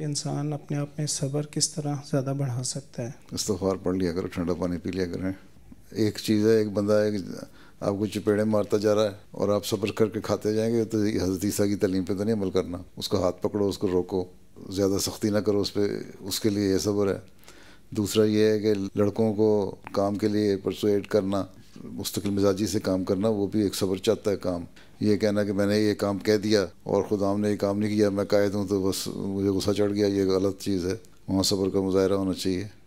इंसान अपने आप में सब्र किस तरह ज़्यादा बढ़ा सकता है इस्तफार पढ़ लिया करो ठंडा पानी पी लिया करें एक चीज़ है एक बंदा एक आपको चपेड़े मारता जा रहा है और आप सब्र करके खाते जाएंगे तो हजरत की तलीम पे तो नहीं अमल करना उसका हाथ पकड़ो उसको रोको ज़्यादा सख्ती ना करो उस पर उसके लिए यह सब्र है दूसरा ये है कि लड़कों को काम के लिए परसुएट करना मुस्तकिल मिजाजी से काम करना वो भी एक सब्र चाहता है काम ये कहना कि मैंने ये काम कह दिया और खुद ने ये काम नहीं किया मैं कायद हूँ तो बस मुझे गुस्सा चढ़ गया ये गलत चीज़ है वहाँ सब्र का मुजाहरा होना चाहिए